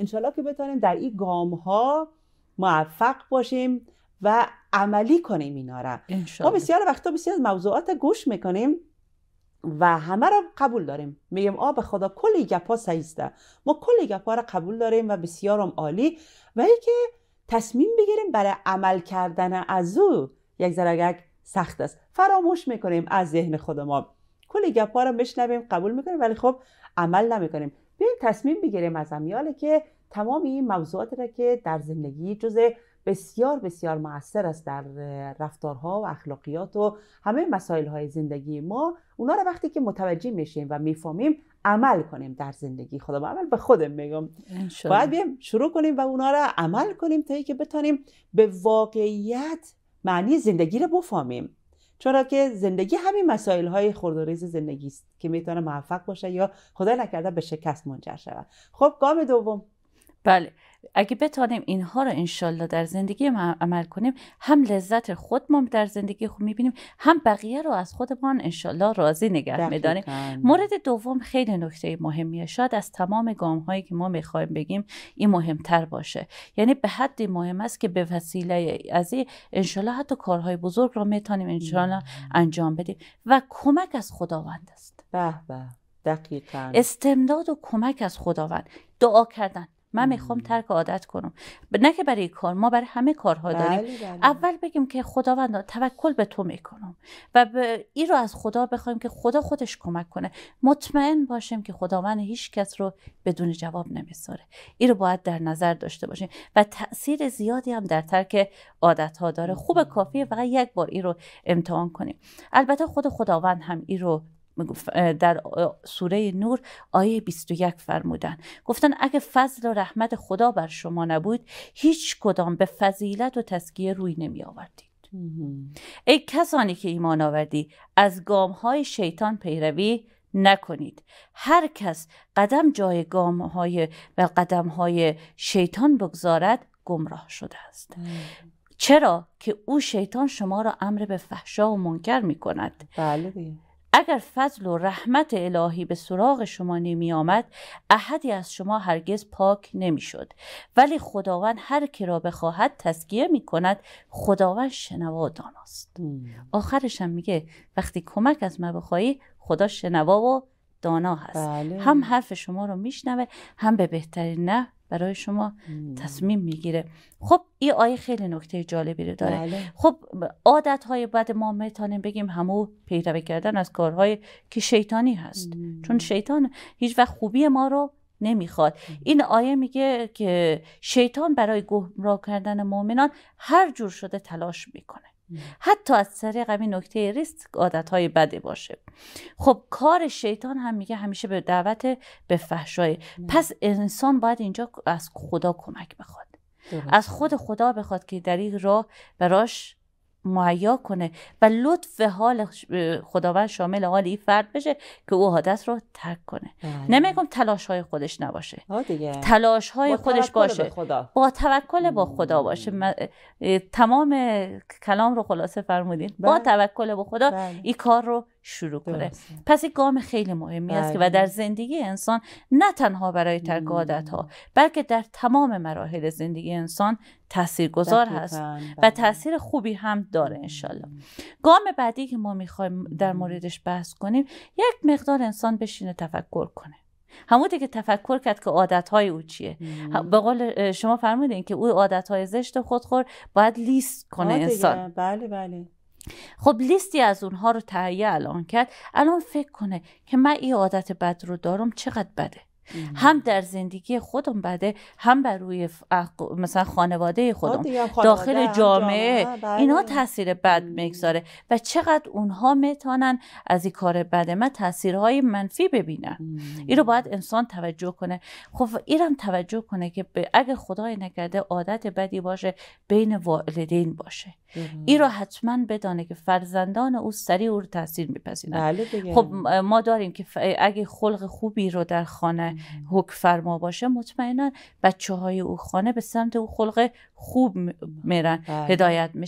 انشالله که بتونیم در این گام ها موفق باشیم و عملی کنیم اینا را ما خب، بسیار وقتا بسیار موضوعات گوش میکنیم و همه را قبول داریم میگم آ به خدا کل گپا سیسته ما کل گپا را قبول داریم و بسیارم عالی و که تصمیم بگیریم برای عمل کردن از او یک ذره سخت است فراموش میکنیم از ذهن خود ما کل گپا را میشنویم قبول میکنیم ولی خب عمل نمیکنیم بیاین تصمیم بگیریم از امیاله که تمام این موضوعاتی را که در زندگی جزء بسیار بسیار موثر است در رفتارها و اخلاقیات و همه مسائل های زندگی ما اونا رو وقتی که متوجه میشیم و میفهمیم عمل کنیم در زندگی خدا با عمل به خودم میگم باید بیم شروع کنیم و اونا رو عمل کنیم تا که بتانیم به واقعیت معنی زندگی رو بفهمیم چرا که زندگی همین مسائل های خردریز زندگی است که میتونه موفق باشه یا خدا نکرده به شکست منجر شود خب گام دوم بله اگه بتانیم اینها رو انشالله در زندگی عمل کنیم هم لذت خودمون در زندگی خود میبینیم هم بقیه رو از خودمان انشالله راضی نگه میدانیم مورد دوم خیلی نکته مهمیه شاید از تمام گام هایی که ما میخوایم بگیم این مهمتر باشه یعنی به حدی مهم است که به وسیله از این انشالله حتی کارهای بزرگ رو میتانیم انشالله انجام بدیم و کمک از خداوند است به به دقیقا استمداد و کمک از خداوند دعا کردن من میخوام ترک عادت کنم نه که برای کار ما برای همه کارها داریم بله، بله. اول بگیم که خداوند توکل به تو میکنم و این رو از خدا بخوایم که خدا خودش کمک کنه مطمئن باشیم که خداوند هیچ کس رو بدون جواب نمیساره این رو باید در نظر داشته باشیم و تاثیر زیادی هم در ترک عادت ها داره خوب کافیه فقط یک بار این رو امتحان کنیم البته خود خداوند هم این رو در سوره نور آیه 21 فرمودن گفتن اگه فضل و رحمت خدا بر شما نبود هیچ کدام به فضیلت و تسکیه روی نمی آوردید ای کسانی که ایمان آوردی از گام های شیطان پیروی نکنید هر کس قدم جای گام های و قدم های شیطان بگذارد گمراه شده است چرا که او شیطان شما را امر به فحشا و منکر می کند بله اگر فضل و رحمت الهی به سراغ شما نمی آمد احدی از شما هرگز پاک نمی شد ولی خداوند هر که را بخواهد تسکیه می کند خداوند شنوا داناست آخرش هم میگه وقتی کمک از من بخواهی خدا شنوا و دانا هست بله. هم حرف شما رو میشنوه هم به بهترین نه برای شما تصمیم میگیره خب این آیه خیلی نکته جالبی رو داره بله. خب عادت های بد ما میتونیم بگیم همو پیروی کردن از کارهای که شیطانی هست چون شیطان هیچ وقت خوبی ما رو نمیخواد این آیه میگه که شیطان برای گمراه کردن مؤمنان هر جور شده تلاش میکنه حتی از طریق همین نکته ریسک های بده باشه خب کار شیطان هم میگه همیشه به دعوت به فحشای پس انسان باید اینجا از خدا کمک بخواد از خود خدا بخواد که در این راه براش معیا کنه و لطف حال خداوند شامل حال این فرد بشه که او حادث رو ترک کنه بله. نمیگم تلاش های خودش نباشه دیگه. تلاش های خودش باشه با, خدا. با توکل با خدا باشه تمام کلام رو خلاصه فرمودین با بله. توکل با خدا بله. این کار رو شروع کنه پس این گام خیلی مهمی است که و در بله. زندگی انسان نه تنها برای ترک عادت ها بلکه در تمام مراحل زندگی انسان تاثیرگذار هست و بله. تاثیر خوبی هم داره انشالله گام بعدی که ما میخوایم در موردش بحث کنیم یک مقدار انسان بشینه تفکر کنه همونطور که تفکر کرد که های او چیه به قول شما فرمودین که او های زشت خود خور باید لیست کنه انسان بله بله خب لیستی از اونها رو تهیه الان کرد الان فکر کنه که من این عادت بد رو دارم چقدر بده هم در زندگی خودم بده هم بر روی مثلا خانواده خودم داخل جامعه اینا بله. تاثیر بد میگذاره و چقدر اونها میتونن از این کار بده من تاثیرهای منفی ببینن این رو باید انسان توجه کنه خب اینم توجه کنه که اگه خدای نکرده عادت بدی باشه بین والدین باشه این رو حتما بدانه که فرزندان او سریع او رو تاثیر میپذیرن بله خب ما داریم که اگه خلق خوبی رو در خانه حکم فرما باشه مطمئنا بچه های او خانه به سمت او خلق خوب میرن بله. هدایت میشه